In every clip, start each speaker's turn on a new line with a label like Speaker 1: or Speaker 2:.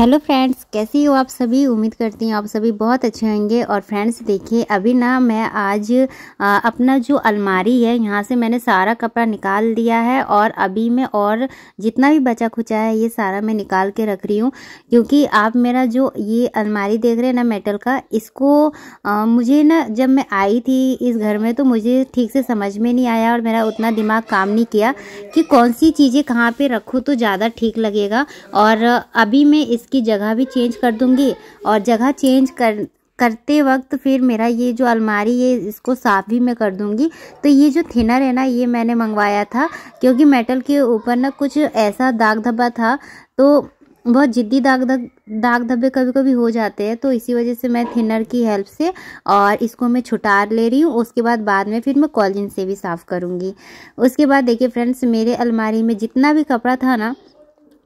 Speaker 1: hello friends कैसी हो आप सभी उम्मीद करती हूँ आप सभी बहुत अच्छे होंगे और फ्रेंड्स देखिए अभी ना मैं आज आ, अपना जो अलमारी है यहाँ से मैंने सारा कपड़ा निकाल दिया है और अभी मैं और जितना भी बचा खुचा है ये सारा मैं निकाल के रख रही हूँ क्योंकि आप मेरा जो ये अलमारी देख रहे हैं ना मेटल का इसको आ, मुझे ना जब मैं आई थी इस घर में तो मुझे ठीक से समझ में नहीं आया और मेरा उतना दिमाग काम नहीं किया कि कौन सी चीज़ें कहाँ पर रखूँ तो ज़्यादा ठीक लगेगा और अभी मैं इस इसकी जगह भी चेंज कर दूंगी और जगह चेंज कर करते वक्त फिर मेरा ये जो अलमारी है इसको साफ भी मैं कर दूंगी तो ये जो थिनर है ना ये मैंने मंगवाया था क्योंकि मेटल के ऊपर ना कुछ ऐसा दाग धब्बा था तो बहुत जिद्दी दाग दाग दाग धब्बे कभी कभी हो जाते हैं तो इसी वजह से मैं थिनर की हेल्प से और इसको मैं छुटार ले रही हूँ उसके बाद बाद में फिर मैं कॉलिन से भी साफ़ करूँगी उसके बाद देखिए फ्रेंड्स मेरे अलमारी में जितना भी कपड़ा था ना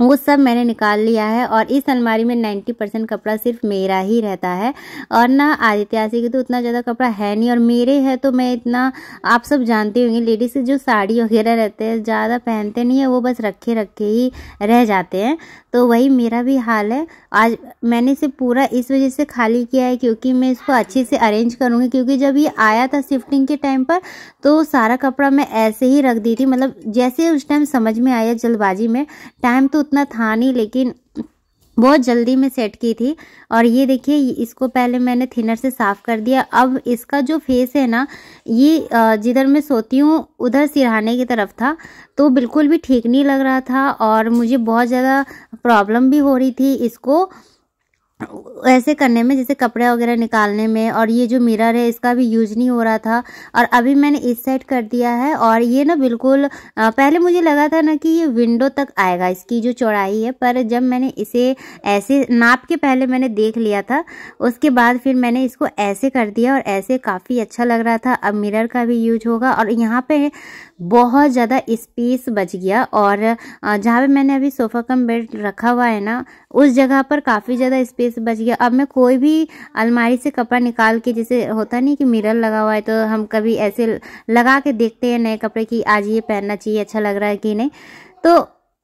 Speaker 1: वो सब मैंने निकाल लिया है और इस अलमारी में 90 परसेंट कपड़ा सिर्फ मेरा ही रहता है और ना आदित्य आसी के तो उतना ज़्यादा कपड़ा है नहीं और मेरे है तो मैं इतना आप सब जानते होंगे लेडीज़ जो साड़ी वगैरह रहते हैं ज़्यादा पहनते नहीं है वो बस रखे रखे ही रह जाते हैं तो वही मेरा भी हाल है आज मैंने इसे पूरा इस वजह से खाली किया है क्योंकि मैं इसको अच्छे से अरेंज करूँगी क्योंकि जब ये आया था शिफ्टिंग के टाइम पर तो सारा कपड़ा मैं ऐसे ही रख दी थी मतलब जैसे उस टाइम समझ में आया जल्दबाजी में टाइम तो उतना था नहीं लेकिन बहुत जल्दी में सेट की थी और ये देखिए इसको पहले मैंने थिनर से साफ़ कर दिया अब इसका जो फेस है ना ये जिधर मैं सोती हूँ उधर सिरहाने की तरफ था तो बिल्कुल भी ठीक नहीं लग रहा था और मुझे बहुत ज़्यादा प्रॉब्लम भी हो रही थी इसको ऐसे करने में जैसे कपड़े वगैरह निकालने में और ये जो मिरर है इसका भी यूज नहीं हो रहा था और अभी मैंने इस साइड कर दिया है और ये ना बिल्कुल पहले मुझे लगा था ना कि ये विंडो तक आएगा इसकी जो चौड़ाई है पर जब मैंने इसे ऐसे नाप के पहले मैंने देख लिया था उसके बाद फिर मैंने इसको ऐसे कर दिया और ऐसे काफ़ी अच्छा लग रहा था अब मिरर का भी यूज होगा और यहाँ पर बहुत ज़्यादा स्पेस बच गया और जहाँ पर मैंने अभी सोफ़ा कम बेड रखा हुआ है ना उस जगह पर काफ़ी ज़्यादा स्पेस स्पेस बच गया अब मैं कोई भी अलमारी से कपड़ा निकाल के जैसे होता नहीं कि मिरर लगा हुआ है तो हम कभी ऐसे लगा के देखते हैं नए कपड़े कि आज ये पहनना चाहिए अच्छा लग रहा है कि नहीं तो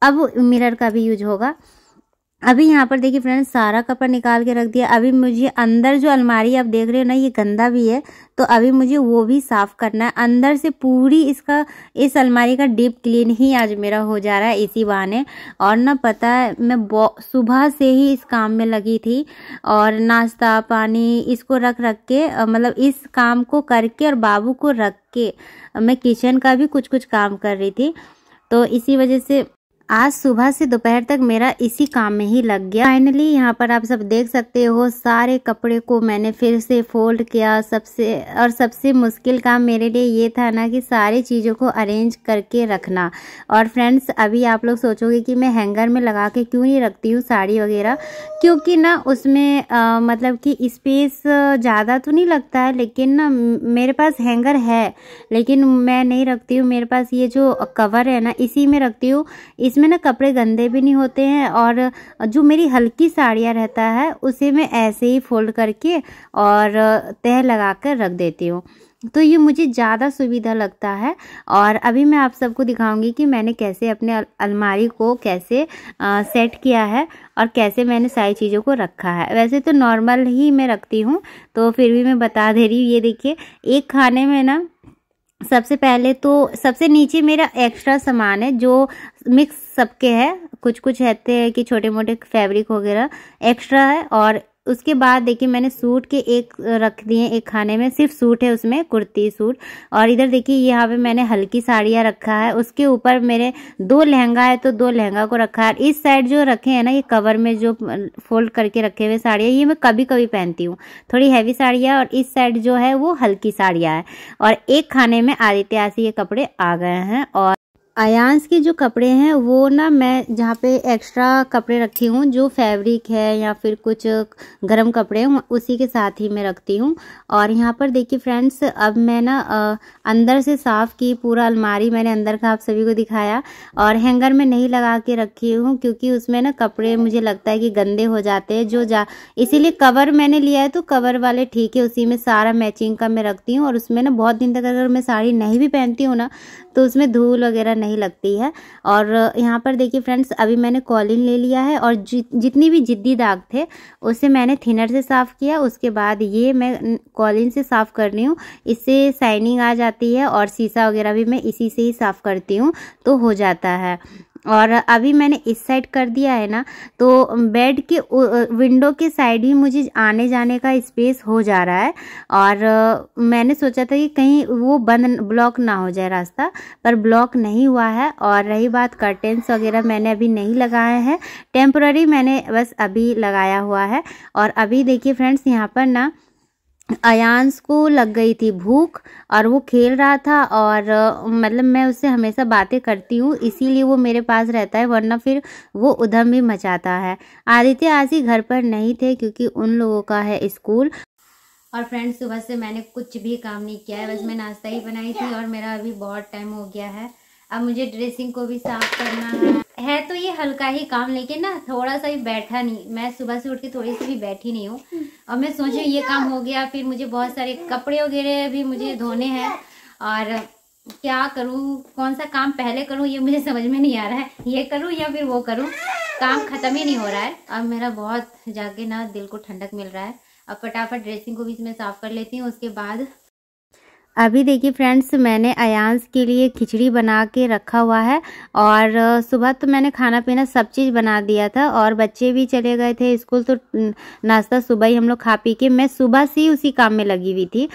Speaker 1: अब मिरर का भी यूज होगा अभी यहाँ पर देखिए फ्रेंड्स सारा कपड़ा निकाल के रख दिया अभी मुझे अंदर जो अलमारी आप देख रहे हो ना ये गंदा भी है तो अभी मुझे वो भी साफ़ करना है अंदर से पूरी इसका इस अलमारी का डीप क्लीन ही आज मेरा हो जा रहा है इसी बहाने और ना पता है मैं सुबह से ही इस काम में लगी थी और नाश्ता पानी इसको रख रख के मतलब इस काम को करके और बाबू को रख के मैं किचन का भी कुछ कुछ काम कर रही थी तो इसी वजह से आज सुबह से दोपहर तक मेरा इसी काम में ही लग गया फाइनली यहाँ पर आप सब देख सकते हो सारे कपड़े को मैंने फिर से फोल्ड किया सबसे और सबसे मुश्किल काम मेरे लिए ये था ना कि सारी चीज़ों को अरेंज करके रखना और फ्रेंड्स अभी आप लोग सोचोगे कि मैं हैंगर में लगा के क्यों नहीं रखती हूँ साड़ी वगैरह क्योंकि ना उसमें आ, मतलब कि स्पेस ज़्यादा तो नहीं लगता है लेकिन ना मेरे पास हैंगर है लेकिन मैं नहीं रखती हूँ मेरे पास ये जो कवर है ना इसी में रखती हूँ इस इसमें ना कपड़े गंदे भी नहीं होते हैं और जो मेरी हल्की साड़ियाँ रहता है उसे मैं ऐसे ही फोल्ड करके और तह लगा कर रख देती हूँ तो ये मुझे ज़्यादा सुविधा लगता है और अभी मैं आप सबको दिखाऊंगी कि मैंने कैसे अपने अलमारी को कैसे आ, सेट किया है और कैसे मैंने सारी चीज़ों को रखा है वैसे तो नॉर्मल ही मैं रखती हूँ तो फिर भी मैं बता दे रही हूँ ये देखिए एक खाने में ना सबसे पहले तो सबसे नीचे मेरा एक्स्ट्रा सामान है जो मिक्स सबके है कुछ कुछ रहते हैं कि छोटे मोटे फैब्रिक वगैरह एक्स्ट्रा है और उसके बाद देखिए मैंने सूट के एक रख दिए एक खाने में सिर्फ सूट है उसमें कुर्ती सूट और इधर देखिए यहाँ पे मैंने हल्की साड़ियाँ रखा है उसके ऊपर मेरे दो लहंगा है तो दो लहंगा को रखा है इस साइड जो रखे हैं ना ये कवर में जो फोल्ड करके रखे हुए साड़ियाँ ये मैं कभी कभी पहनती हूँ थोड़ी हैवी साड़ियाँ और इस साइड जो है वो हल्की साड़ियाँ है और एक खाने में आदित्य से ये कपड़े आ गए हैं और अयांस के जो कपड़े हैं वो ना मैं जहाँ पे एक्स्ट्रा कपड़े रखती हूँ जो फैब्रिक है या फिर कुछ गर्म कपड़े हैं उसी के साथ ही मैं रखती हूँ और यहाँ पर देखिए फ्रेंड्स अब मैं ना अंदर से साफ़ की पूरा अलमारी मैंने अंदर का आप सभी को दिखाया और हैंगर में नहीं लगा के रखी हूँ क्योंकि उसमें ना कपड़े मुझे लगता है कि गंदे हो जाते हैं जो जा इसीलिए कवर मैंने लिया है तो कवर वाले ठीक है उसी में सारा मैचिंग का मैं रखती हूँ और उसमें ना बहुत दिन तक अगर मैं साड़ी नहीं भी पहनती हूँ ना तो उसमें धूल वगैरह नहीं नहीं लगती है और यहाँ पर देखिए फ्रेंड्स अभी मैंने कॉलिन ले लिया है और जि, जितनी भी जिद्दी दाग थे उसे मैंने थिनर से साफ़ किया उसके बाद ये मैं कॉलिन से साफ़ कर रही हूँ इससे शाइनिंग आ जाती है और शीशा वगैरह भी मैं इसी से ही साफ़ करती हूँ तो हो जाता है और अभी मैंने इस साइड कर दिया है ना तो बेड के विंडो के साइड ही मुझे आने जाने का स्पेस हो जा रहा है और मैंने सोचा था कि कहीं वो बंद ब्लॉक ना हो जाए रास्ता पर ब्लॉक नहीं हुआ है और रही बात कर्टेंस वगैरह मैंने अभी नहीं लगाए हैं टेम्प्ररी मैंने बस अभी लगाया हुआ है और अभी देखिए फ्रेंड्स यहाँ पर ना अयांस को लग गई थी भूख और वो खेल रहा था और मतलब मैं उससे हमेशा बातें करती हूँ इसीलिए वो मेरे पास रहता है वरना फिर वो उधम भी मचाता है आदित्य आज ही घर पर नहीं थे क्योंकि उन लोगों का है स्कूल और फ्रेंड्स सुबह से मैंने कुछ भी काम नहीं किया है बस मैं नाश्ता ही बनाई थी और मेरा अभी बहुत टाइम हो गया है अब मुझे ड्रेसिंग को भी साफ करना है है तो ये हल्का ही काम लेकिन ना थोड़ा सा ही बैठा नहीं मैं सुबह से उठ के थोड़ी सी भी बैठी नहीं हूँ और मैं सोच रही ये काम हो गया फिर मुझे बहुत सारे कपड़े वगैरह भी मुझे धोने हैं और क्या करूँ कौन सा काम पहले करूँ ये मुझे समझ में नहीं आ रहा है ये करूँ या फिर वो करूँ काम ख़त्म ही नहीं हो रहा है अब मेरा बहुत जाके ना दिल को ठंडक मिल रहा है अब फटाफट ड्रेसिंग को भी इसमें साफ़ कर लेती हूँ उसके बाद अभी देखिए फ्रेंड्स मैंने अयांस के लिए खिचड़ी बना के रखा हुआ है और सुबह तो मैंने खाना पीना सब चीज़ बना दिया था और बच्चे भी चले गए थे स्कूल तो नाश्ता सुबह ही हम लोग खा पी के मैं सुबह से ही उसी काम में लगी हुई थी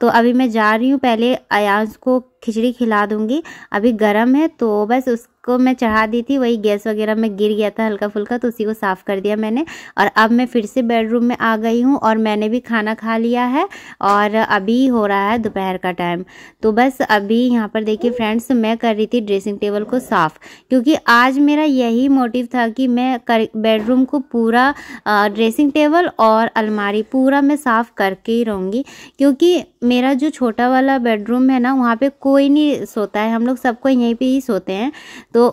Speaker 1: तो अभी मैं जा रही हूँ पहले अयांस को खिचड़ी खिला दूंगी अभी गर्म है तो बस उसको मैं चढ़ा दी थी वही गैस वगैरह में गिर गया था हल्का फुल्का तो उसी को साफ़ कर दिया मैंने और अब मैं फिर से बेडरूम में आ गई हूँ और मैंने भी खाना खा लिया है और अभी हो रहा है दोपहर का टाइम तो बस अभी यहाँ पर देखिए फ्रेंड्स मैं कर रही थी ड्रेसिंग टेबल को साफ़ क्योंकि आज मेरा यही मोटिव था कि मैं कर बेडरूम को पूरा ड्रेसिंग टेबल और अलमारी पूरा मैं साफ़ करके ही रहूँगी क्योंकि मेरा जो छोटा वाला बेडरूम है ना वहाँ पर कोई नहीं सोता है हम लोग सबको यहीं पे ही सोते हैं तो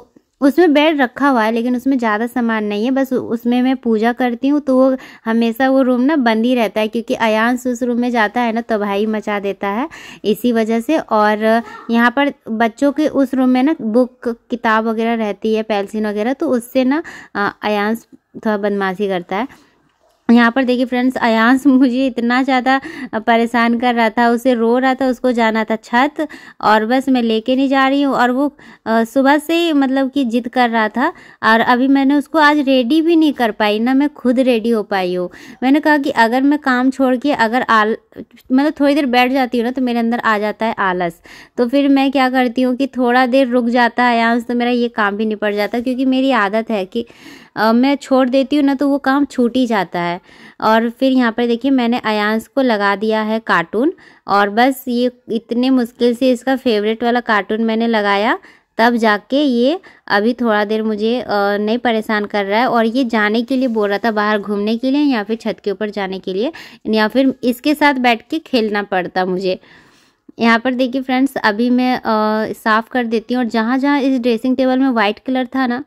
Speaker 1: उसमें बेड रखा हुआ है लेकिन उसमें ज़्यादा सामान नहीं है बस उसमें मैं पूजा करती हूँ तो वो हमेशा वो रूम ना बंद ही रहता है क्योंकि अयांश उस रूम में जाता है ना तबाही मचा देता है इसी वजह से और यहाँ पर बच्चों के उस रूम में ना बुक किताब वगैरह रहती है पेंसिल वगैरह तो उससे ना अयांश थोड़ा बदमाशी करता है यहाँ पर देखिए फ्रेंड्स अयांस मुझे इतना ज़्यादा परेशान कर रहा था उसे रो रहा था उसको जाना था छत और बस मैं लेके नहीं जा रही हूँ और वो सुबह से ही मतलब कि जिद कर रहा था और अभी मैंने उसको आज रेडी भी नहीं कर पाई ना मैं खुद रेडी हो पाई हूँ मैंने कहा कि अगर मैं काम छोड़ के अगर आल मतलब थोड़ी देर बैठ जाती हूँ ना तो मेरे अंदर आ जाता है आलस तो फिर मैं क्या करती हूँ कि थोड़ा देर रुक जाता है अयांस तो मेरा ये काम भी निपट जाता क्योंकि मेरी आदत है कि मैं छोड़ देती हूँ ना तो वो काम छूट ही जाता है है और फिर यहाँ पर देखिए मैंने अयांस को लगा दिया है कार्टून और बस ये इतने मुश्किल से इसका फेवरेट वाला कार्टून मैंने लगाया तब जाके ये अभी थोड़ा देर मुझे नहीं परेशान कर रहा है और ये जाने के लिए बोल रहा था बाहर घूमने के लिए या फिर छत के ऊपर जाने के लिए या फिर इसके साथ बैठ के खेलना पड़ता मुझे यहाँ पर देखिए फ्रेंड्स अभी मैं साफ़ कर देती हूँ और जहाँ जहाँ इस ड्रेसिंग टेबल में वाइट कलर था ना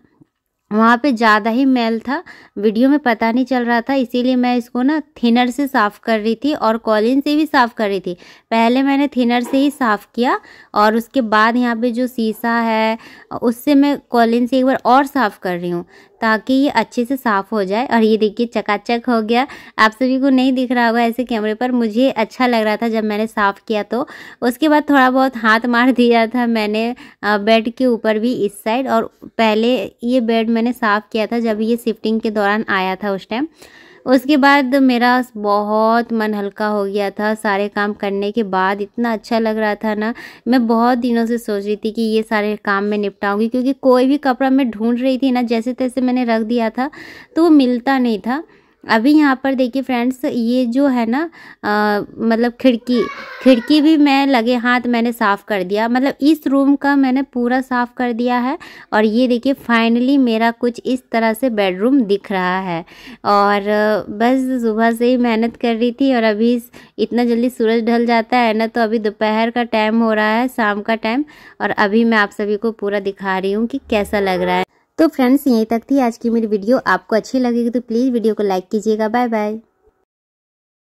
Speaker 1: वहाँ पे ज़्यादा ही मैल था वीडियो में पता नहीं चल रहा था इसीलिए मैं इसको ना थिनर से साफ़ कर रही थी और कॉलिन से भी साफ़ कर रही थी पहले मैंने थिनर से ही साफ़ किया और उसके बाद यहाँ पे जो शीशा है उससे मैं कॉलिन से एक बार और साफ़ कर रही हूँ ताकि ये अच्छे से साफ़ हो जाए और ये देखिए चकाचक हो गया आप सभी को नहीं दिख रहा होगा ऐसे कैमरे पर मुझे अच्छा लग रहा था जब मैंने साफ़ किया तो उसके बाद थोड़ा बहुत हाथ मार दिया था मैंने बेड के ऊपर भी इस साइड और पहले ये बेड मैंने साफ़ किया था जब ये शिफ्टिंग के दौरान आया था उस टाइम उसके बाद मेरा बहुत मन हल्का हो गया था सारे काम करने के बाद इतना अच्छा लग रहा था ना मैं बहुत दिनों से सोच रही थी कि ये सारे काम मैं निपटाऊंगी क्योंकि कोई भी कपड़ा मैं ढूंढ रही थी ना जैसे तैसे मैंने रख दिया था तो वो मिलता नहीं था अभी यहाँ पर देखिए फ्रेंड्स ये जो है ना आ, मतलब खिड़की खिड़की भी मैं लगे हाथ मैंने साफ़ कर दिया मतलब इस रूम का मैंने पूरा साफ़ कर दिया है और ये देखिए फाइनली मेरा कुछ इस तरह से बेडरूम दिख रहा है और बस सुबह से ही मेहनत कर रही थी और अभी इतना जल्दी सूरज ढल जाता है ना तो अभी दोपहर का टाइम हो रहा है शाम का टाइम और अभी मैं आप सभी को पूरा दिखा रही हूँ कि कैसा लग रहा है तो फ्रेंड्स यहीं तक थी आज की मेरी वीडियो आपको अच्छी लगेगी तो प्लीज़ वीडियो को लाइक कीजिएगा बाय बाय